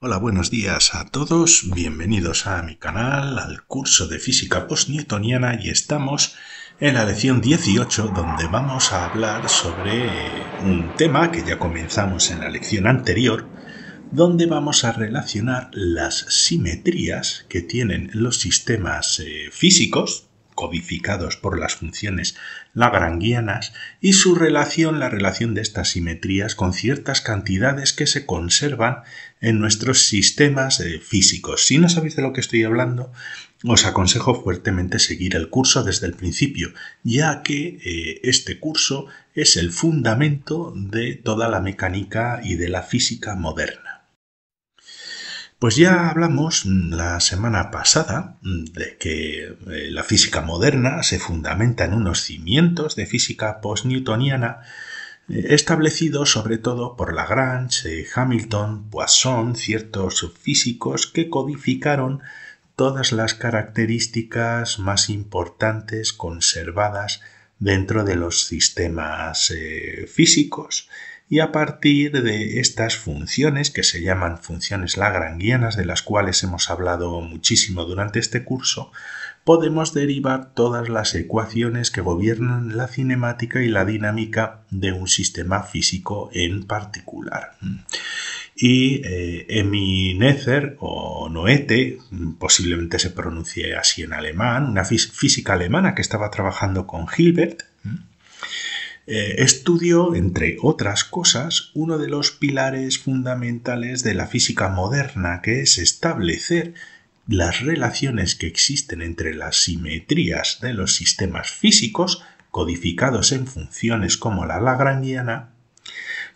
Hola, buenos días a todos, bienvenidos a mi canal, al curso de física post-Newtoniana y estamos en la lección 18 donde vamos a hablar sobre un tema que ya comenzamos en la lección anterior, donde vamos a relacionar las simetrías que tienen los sistemas eh, físicos, codificados por las funciones lagrangianas, y su relación, la relación de estas simetrías con ciertas cantidades que se conservan en nuestros sistemas eh, físicos. Si no sabéis de lo que estoy hablando, os aconsejo fuertemente seguir el curso desde el principio, ya que eh, este curso es el fundamento de toda la mecánica y de la física moderna. Pues ya hablamos la semana pasada mm, de que eh, la física moderna se fundamenta en unos cimientos de física post newtoniana establecido sobre todo por Lagrange, Hamilton, Poisson, ciertos físicos que codificaron todas las características más importantes conservadas dentro de los sistemas eh, físicos y a partir de estas funciones, que se llaman funciones Lagrangianas, de las cuales hemos hablado muchísimo durante este curso, podemos derivar todas las ecuaciones que gobiernan la cinemática y la dinámica de un sistema físico en particular. Y eh, Noether, o Noete, posiblemente se pronuncie así en alemán, una física alemana que estaba trabajando con Hilbert, eh, estudió, entre otras cosas, uno de los pilares fundamentales de la física moderna, que es establecer las relaciones que existen entre las simetrías de los sistemas físicos, codificados en funciones como la lagrangiana,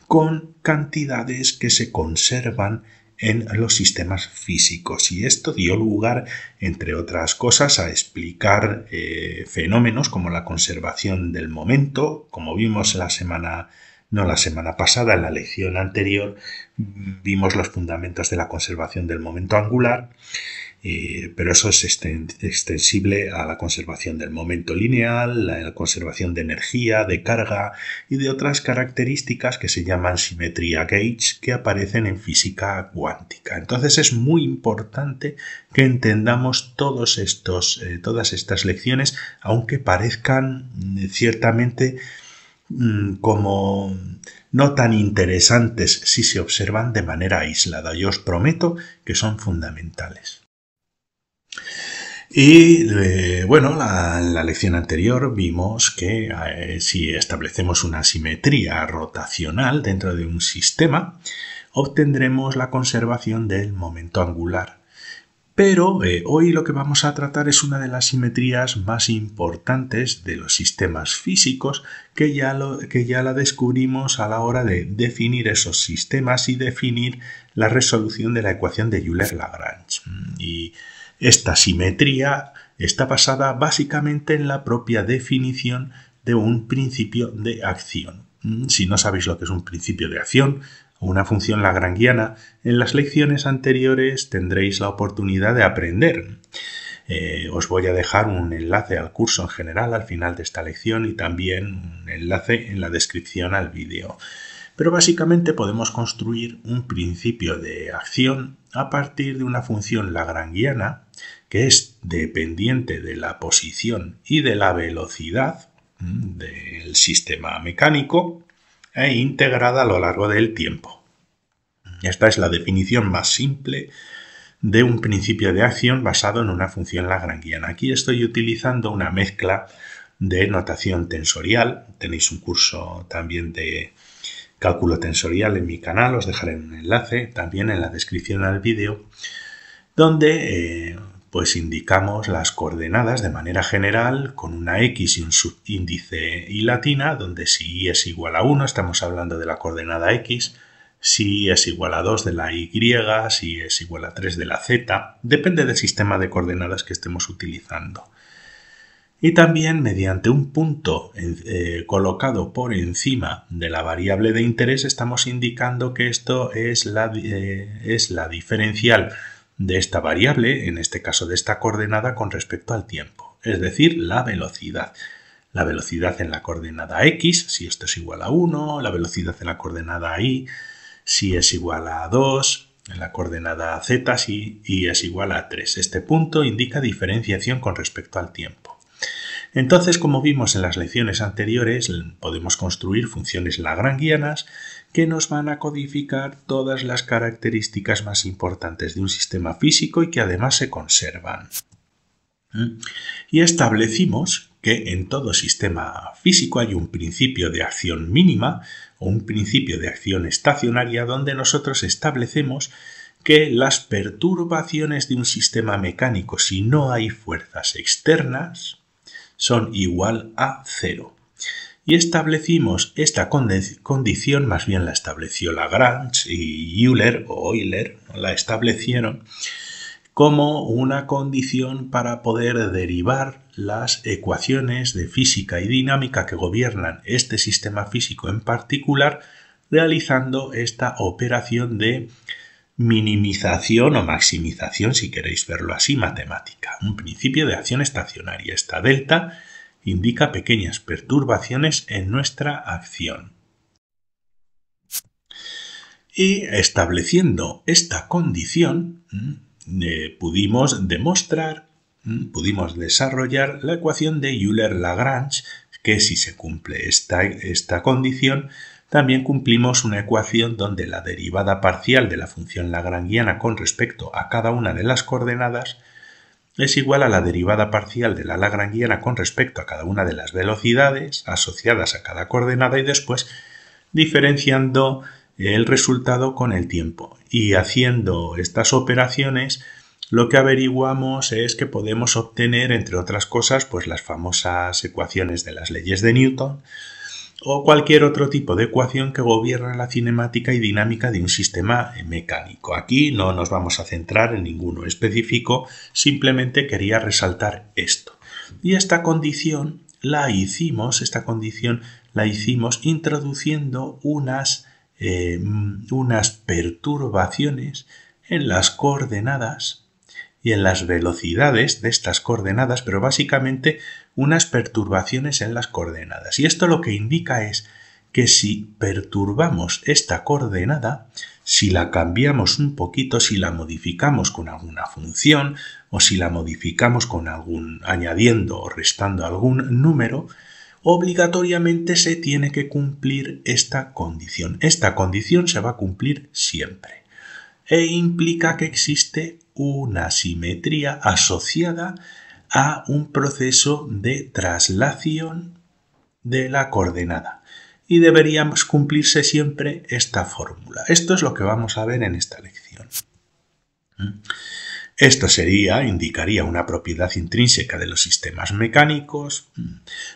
con cantidades que se conservan en los sistemas físicos y esto dio lugar, entre otras cosas, a explicar eh, fenómenos como la conservación del momento, como vimos la semana no la semana pasada, en la lección anterior mm, vimos los fundamentos de la conservación del momento angular eh, pero eso es extensible a la conservación del momento lineal, a la conservación de energía, de carga y de otras características que se llaman simetría gauge que aparecen en física cuántica. Entonces es muy importante que entendamos todos eh, todas estas lecciones, aunque parezcan eh, ciertamente mm, como no tan interesantes si se observan de manera aislada. Yo os prometo que son fundamentales. Y eh, bueno, la, la lección anterior vimos que eh, si establecemos una simetría rotacional dentro de un sistema, obtendremos la conservación del momento angular pero eh, hoy lo que vamos a tratar es una de las simetrías más importantes de los sistemas físicos que ya, que ya la descubrimos a la hora de definir esos sistemas y definir la resolución de la ecuación de Euler-Lagrange. Mm, y esta simetría está basada básicamente en la propia definición de un principio de acción. Mm, si no sabéis lo que es un principio de acción, una función lagrangiana, en las lecciones anteriores tendréis la oportunidad de aprender. Eh, os voy a dejar un enlace al curso en general al final de esta lección y también un enlace en la descripción al vídeo. Pero básicamente podemos construir un principio de acción a partir de una función lagrangiana que es dependiente de la posición y de la velocidad mm, del sistema mecánico e integrada a lo largo del tiempo. Esta es la definición más simple de un principio de acción basado en una función lagrangiana. Aquí estoy utilizando una mezcla de notación tensorial. Tenéis un curso también de cálculo tensorial en mi canal, os dejaré un enlace también en la descripción al vídeo, donde eh, pues indicamos las coordenadas de manera general con una x y un subíndice y latina, donde si y es igual a 1 estamos hablando de la coordenada x, si es igual a 2 de la y, si es igual a 3 de la z, depende del sistema de coordenadas que estemos utilizando. Y también mediante un punto eh, colocado por encima de la variable de interés estamos indicando que esto es la, eh, es la diferencial de esta variable, en este caso de esta coordenada, con respecto al tiempo, es decir, la velocidad. La velocidad en la coordenada x, si esto es igual a 1, la velocidad en la coordenada y, si es igual a 2, en la coordenada z, si y es igual a 3. Este punto indica diferenciación con respecto al tiempo. Entonces, como vimos en las lecciones anteriores, podemos construir funciones lagrangianas que nos van a codificar todas las características más importantes de un sistema físico y que además se conservan. ¿Mm? Y establecimos que en todo sistema físico hay un principio de acción mínima o un principio de acción estacionaria donde nosotros establecemos que las perturbaciones de un sistema mecánico, si no hay fuerzas externas, son igual a cero. Y establecimos esta condición, más bien la estableció Lagrange y Euler o Euler, la establecieron como una condición para poder derivar las ecuaciones de física y dinámica que gobiernan este sistema físico en particular, realizando esta operación de minimización o maximización, si queréis verlo así, matemática. Un principio de acción estacionaria. Esta delta indica pequeñas perturbaciones en nuestra acción. Y estableciendo esta condición, mm, eh, pudimos demostrar, mm, pudimos desarrollar la ecuación de Euler-Lagrange, que si se cumple esta condición, también cumplimos una ecuación donde la derivada parcial de la función lagrangiana con respecto a cada una de las coordenadas es igual a la derivada parcial de la lagrangiana con respecto a cada una de las velocidades asociadas a cada coordenada y después diferenciando el resultado con el tiempo. Y haciendo estas operaciones lo que averiguamos es que podemos obtener, entre otras cosas, pues las famosas ecuaciones de las leyes de Newton, o cualquier otro tipo de ecuación que gobierna la cinemática y dinámica de un sistema mecánico. Aquí no nos vamos a centrar en ninguno específico, simplemente quería resaltar esto. Y esta condición la hicimos, esta condición la hicimos introduciendo unas, eh, mm, unas perturbaciones en las coordenadas y en las velocidades de estas coordenadas, pero básicamente unas perturbaciones en las coordenadas. Y esto lo que indica es que si perturbamos esta coordenada, si la cambiamos un poquito, si la modificamos con alguna función o si la modificamos con algún añadiendo o restando algún número, obligatoriamente se tiene que cumplir esta condición. Esta condición se va a cumplir siempre e implica que existe una simetría asociada a un proceso de traslación de la coordenada. Y deberíamos cumplirse siempre esta fórmula. Esto es lo que vamos a ver en esta lección. ¿Mm? Esto sería, indicaría una propiedad intrínseca de los sistemas mecánicos, ¿Mm?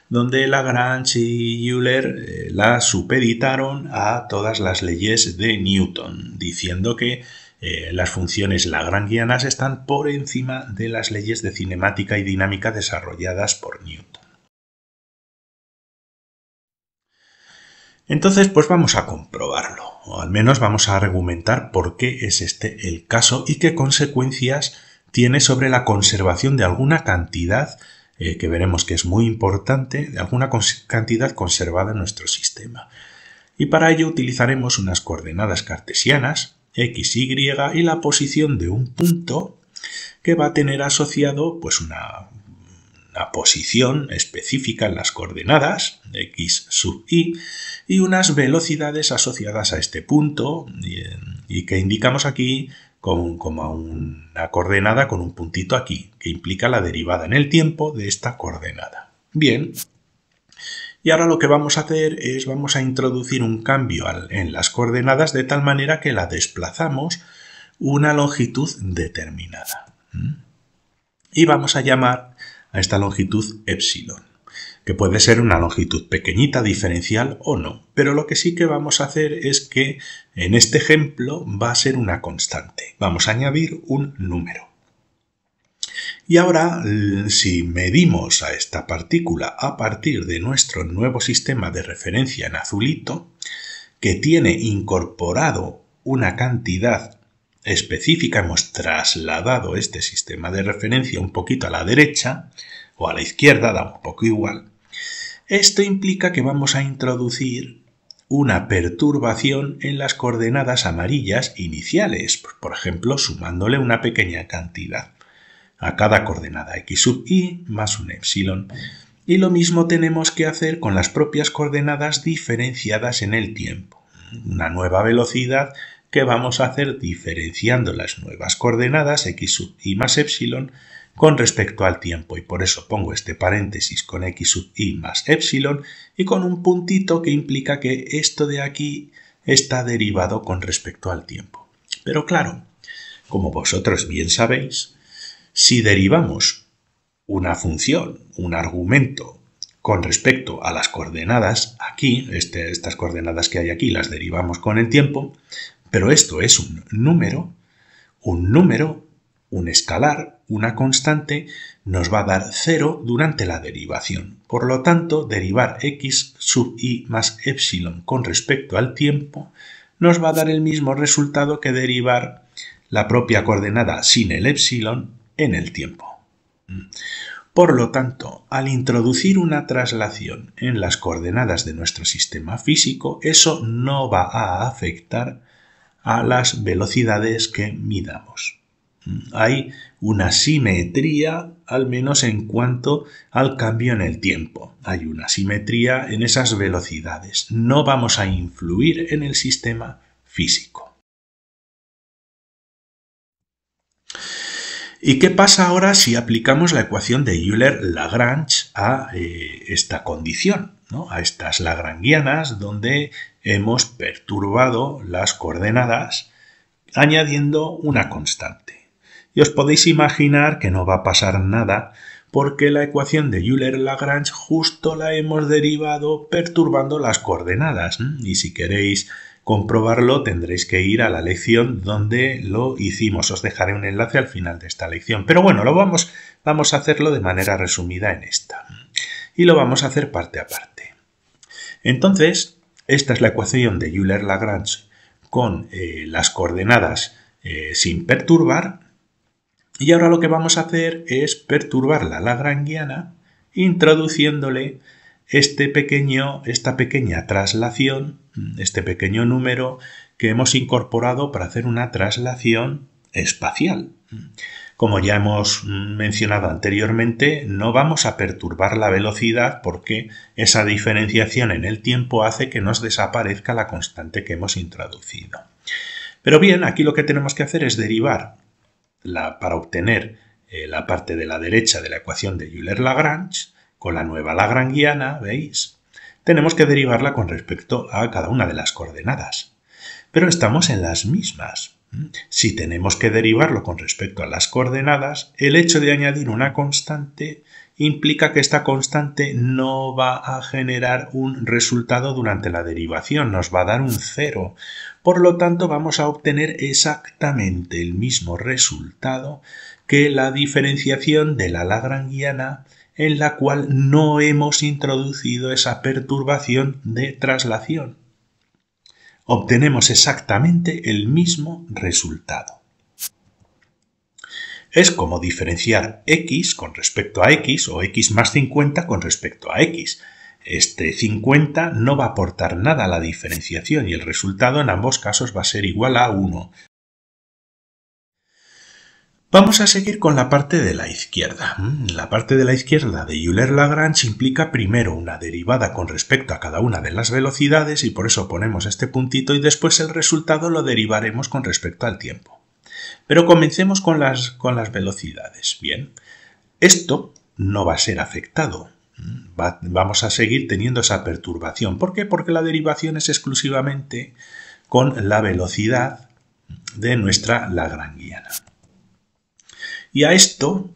donde Lagrange y Euler eh, la supeditaron a todas las leyes de Newton, diciendo que eh, las funciones lagrangianas están por encima de las leyes de cinemática y dinámica desarrolladas por Newton. Entonces, pues vamos a comprobarlo, o al menos vamos a argumentar por qué es este el caso y qué consecuencias tiene sobre la conservación de alguna cantidad, eh, que veremos que es muy importante, de alguna cantidad conservada en nuestro sistema. Y para ello utilizaremos unas coordenadas cartesianas, x, y y la posición de un punto que va a tener asociado pues una, posición específica en las coordenadas x sub y y unas velocidades asociadas a este punto y, que indicamos aquí como una coordenada con un puntito aquí que implica la derivada en el tiempo de esta coordenada. Bien, y ahora lo que vamos a hacer es vamos a introducir un cambio en las coordenadas de tal manera que la desplazamos una longitud determinada. Y vamos a llamar a esta longitud epsilon, que puede ser una longitud pequeñita, diferencial o no. Pero lo que sí que vamos a hacer es que en este ejemplo va a ser una constante. Vamos a añadir un número. Y ahora, si medimos a esta partícula a partir de nuestro nuevo sistema de referencia en azulito, que tiene incorporado una cantidad específica, hemos trasladado este sistema de referencia un poquito a la derecha o a la izquierda, da un poco igual. Esto implica que vamos a introducir una perturbación en las coordenadas amarillas iniciales, por ejemplo, sumándole una pequeña cantidad a cada coordenada x sub i más un epsilon. Y lo mismo tenemos que hacer con las propias coordenadas diferenciadas en el tiempo. Una nueva velocidad que vamos a hacer diferenciando las nuevas coordenadas x sub i más epsilon con respecto al tiempo y por eso pongo este paréntesis con x sub i más epsilon y con un puntito que implica que esto de aquí está derivado con respecto al tiempo. Pero claro, como vosotros bien sabéis, si derivamos una función, un argumento, con respecto a las coordenadas, aquí, este, estas coordenadas que hay aquí, las derivamos con el tiempo, pero esto es un número, un número, un escalar, una constante, nos va a dar cero durante la derivación. Por lo tanto, derivar x sub i más epsilon con respecto al tiempo nos va a dar el mismo resultado que derivar la propia coordenada sin el epsilon en el tiempo. Mm. Por lo tanto, al introducir una traslación en las coordenadas de nuestro sistema físico, eso no va a afectar a las velocidades que midamos. Mm. Hay una simetría, al menos en cuanto al cambio en el tiempo. Hay una simetría en esas velocidades. No vamos a influir en el sistema físico. ¿Y qué pasa ahora si aplicamos la ecuación de Euler-Lagrange a eh, esta condición, a estas lagrangianas donde hemos perturbado las coordenadas añadiendo una constante? Y os podéis imaginar que no va a pasar nada porque la ecuación de Euler-Lagrange justo la hemos derivado perturbando las coordenadas. Y si queréis comprobarlo tendréis que ir a la lección donde lo hicimos. Os dejaré un enlace al final de esta lección. Pero bueno, lo vamos, vamos a hacerlo de manera resumida en esta. Y lo vamos a hacer parte a parte. Entonces, esta es la ecuación de Euler-Lagrange con eh, las coordenadas eh, sin perturbar. Y ahora lo que vamos a hacer es perturbar la lagrangiana introduciéndole este pequeño, esta pequeña traslación Mm, este pequeño número que hemos incorporado para hacer una traslación espacial. Mm. Como ya hemos mm, mencionado anteriormente, no vamos a perturbar la velocidad porque esa diferenciación en el tiempo hace que nos desaparezca la constante que hemos introducido. Pero bien, aquí lo que tenemos que hacer es derivar para obtener eh, la parte de la derecha de la ecuación de Euler-Lagrange con la nueva lagrangiana, ¿veis? tenemos que derivarla con respecto a cada una de las coordenadas. Pero estamos en las mismas. Si tenemos que derivarlo con respecto a las coordenadas, el hecho de añadir una constante implica que esta constante no va a generar un resultado durante la derivación, nos va a dar un cero. Por lo tanto, vamos a obtener exactamente el mismo resultado que la diferenciación de la lagrangiana en la cual no hemos introducido esa perturbación de traslación. Obtenemos exactamente el mismo resultado. Es como diferenciar x con respecto a x o x más 50 con respecto a x. Este 50 no va a aportar nada a la diferenciación y el resultado en ambos casos va a ser igual a 1. Vamos a seguir con la parte de la izquierda. Mm, la parte de la izquierda de Euler-Lagrange implica primero una derivada con respecto a cada una de las velocidades y por eso ponemos este puntito y después el resultado lo derivaremos con respecto al tiempo. Pero comencemos con las, con las velocidades. Bien, esto no va a ser afectado. Mm, vamos a seguir teniendo esa perturbación. ¿Por qué? Porque la derivación es exclusivamente con la velocidad de nuestra Lagrangiana. Y a esto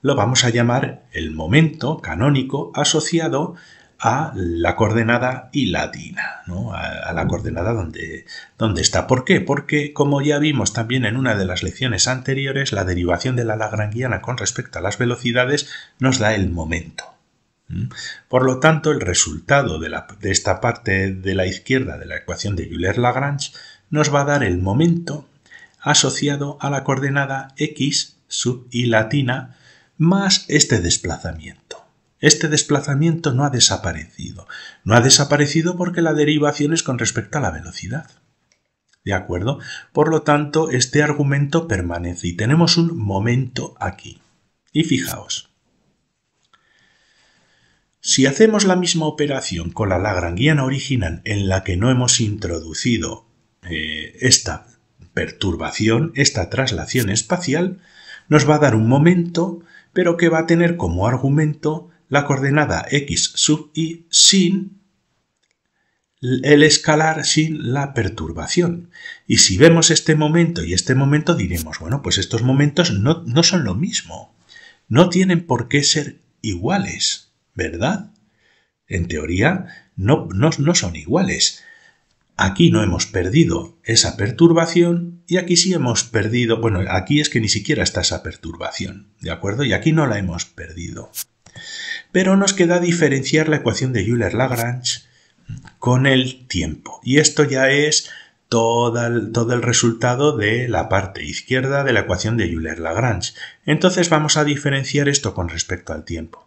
lo vamos a llamar el momento canónico asociado a la coordenada y latina, a, la coordenada donde, está. ¿Por qué? Porque, como ya vimos también en una de las lecciones anteriores, la derivación de la lagrangiana con respecto a las velocidades nos da el momento. Por lo tanto, el resultado de, de esta parte de la izquierda de la ecuación de Euler-Lagrange nos va a dar el momento asociado a la coordenada x sub latina, más este desplazamiento. Este desplazamiento no ha desaparecido. No ha desaparecido porque la derivación es con respecto a la velocidad. ¿De acuerdo? Por lo tanto, este argumento permanece y tenemos un momento aquí. Y fijaos. Si hacemos la misma operación con la lagrangiana original en la que no hemos introducido eh, esta perturbación, esta traslación espacial, nos va a dar un momento, pero que va a tener como argumento la coordenada x sub i sin el escalar sin la perturbación. Y si vemos este momento y este momento diremos, bueno, pues estos momentos no, son lo mismo. No tienen por qué ser iguales, ¿verdad? En teoría, no son iguales. Aquí no hemos perdido esa perturbación y aquí sí hemos perdido, bueno, aquí es que ni siquiera está esa perturbación, ¿de acuerdo? Y aquí no la hemos perdido. Pero nos queda diferenciar la ecuación de Euler-Lagrange con el tiempo. Y esto ya es todo el, resultado de la parte izquierda de la ecuación de Euler-Lagrange. Entonces vamos a diferenciar esto con respecto al tiempo.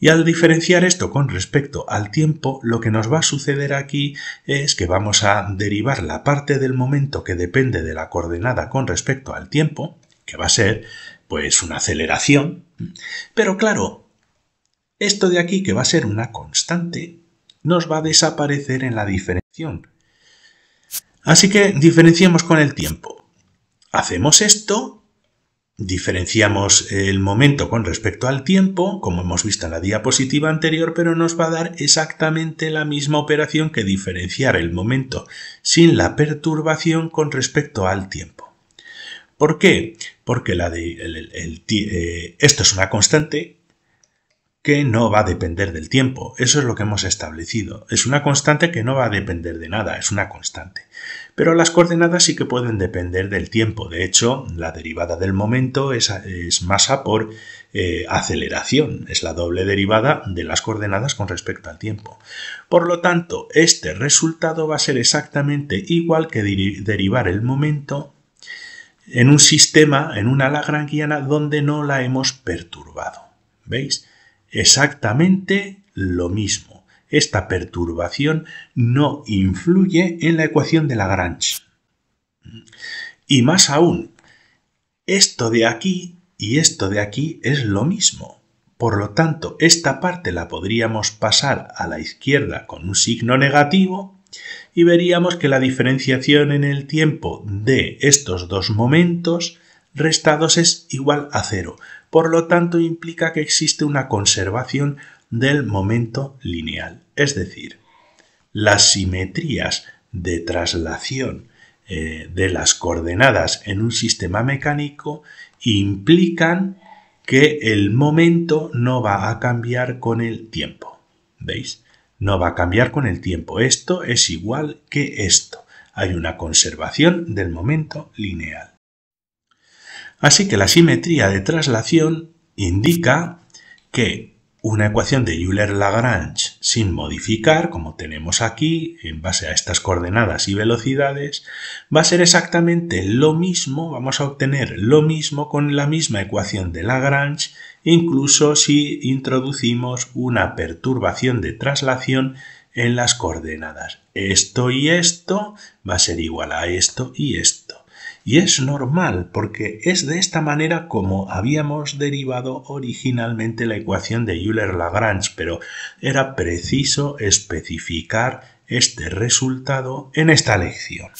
Y al diferenciar esto con respecto al tiempo, lo que nos va a suceder aquí es que vamos a derivar la parte del momento que depende de la coordenada con respecto al tiempo, que va a ser pues una aceleración. Pero claro, esto de aquí que va a ser una constante, nos va a desaparecer en la diferenciación. Así que diferenciamos con el tiempo. Hacemos esto Diferenciamos el momento con respecto al tiempo, como hemos visto en la diapositiva anterior, pero nos va a dar exactamente la misma operación que diferenciar el momento sin la perturbación con respecto al tiempo. ¿Por qué? Porque la eh, esto es una constante que no va a depender del tiempo. Eso es lo que hemos establecido. Es una constante que no va a depender de nada, es una constante. Pero las coordenadas sí que pueden depender del tiempo. De hecho, la derivada del momento es, masa por eh, aceleración. Es la doble derivada de las coordenadas con respecto al tiempo. Por lo tanto, este resultado va a ser exactamente igual que derivar el momento en un sistema, en una lagrangiana, donde no la hemos perturbado. ¿Veis? Exactamente lo mismo. Esta perturbación no influye en la ecuación de Lagrange. Y más aún, esto de aquí y esto de aquí es lo mismo. Por lo tanto, esta parte la podríamos pasar a la izquierda con un signo negativo y veríamos que la diferenciación en el tiempo de estos dos momentos restados es igual a cero. Por lo tanto, implica que existe una conservación del momento lineal, es decir, las simetrías de traslación eh, de las coordenadas en un sistema mecánico implican que el momento no va a cambiar con el tiempo. ¿Veis? No va a cambiar con el tiempo. Esto es igual que esto. Hay una conservación del momento lineal. Así que la simetría de traslación indica que una ecuación de Euler-Lagrange sin modificar, como tenemos aquí, en base a estas coordenadas y velocidades, va a ser exactamente lo mismo, vamos a obtener lo mismo con la misma ecuación de Lagrange, incluso si introducimos una perturbación de traslación en las coordenadas. Esto y esto va a ser igual a esto y esto. Y es normal porque es de esta manera como habíamos derivado originalmente la ecuación de Euler-Lagrange, pero era preciso especificar este resultado en esta lección.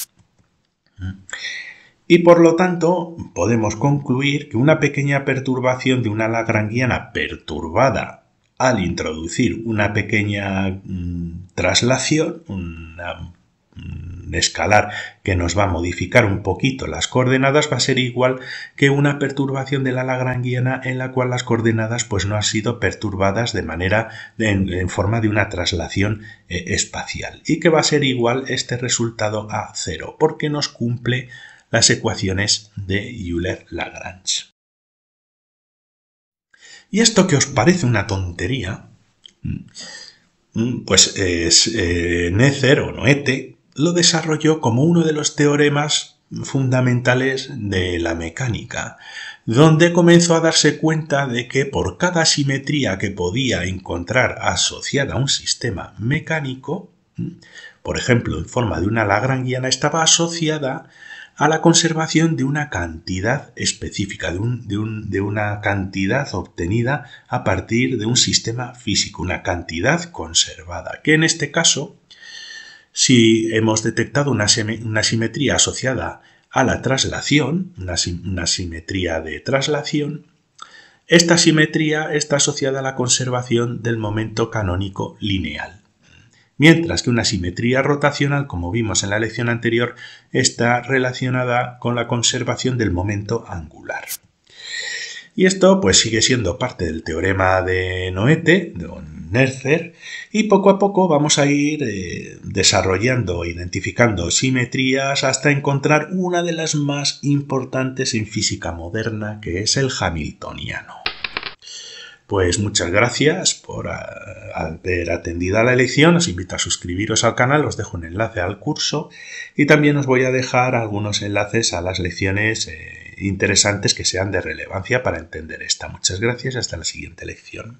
Y por lo tanto, podemos concluir que una pequeña perturbación de una lagrangiana perturbada al introducir una pequeña mm, traslación, una Mm, escalar que nos va a modificar un poquito las coordenadas va a ser igual que una perturbación de la lagrangiana en la cual las coordenadas pues no han sido perturbadas de manera en, forma de una traslación eh, espacial y que va a ser igual este resultado a cero porque nos cumple las ecuaciones de Euler-Lagrange. Y esto que os parece una tontería, mm, mm, pues es eh, o lo desarrolló como uno de los teoremas fundamentales de la mecánica, donde comenzó a darse cuenta de que por cada simetría que podía encontrar asociada a un sistema mecánico, por ejemplo, en forma de una lagrangiana, estaba asociada a la conservación de una cantidad específica, de, de una cantidad obtenida a partir de un sistema físico, una cantidad conservada, que en este caso si hemos detectado una, simetría asociada a la traslación, una, simetría de traslación, esta simetría está asociada a la conservación del momento canónico lineal. Mientras que una simetría rotacional, como vimos en la lección anterior, está relacionada con la conservación del momento angular. Y esto pues sigue siendo parte del teorema de Noete. Nercer y poco a poco vamos a ir eh, desarrollando, identificando simetrías hasta encontrar una de las más importantes en física moderna que es el Hamiltoniano. Pues muchas gracias por ah, haber atendido a la lección. Os invito a suscribiros al canal, os dejo un enlace al curso y también os voy a dejar algunos enlaces a las lecciones eh, interesantes que sean de relevancia para entender esta. Muchas gracias y hasta la siguiente lección.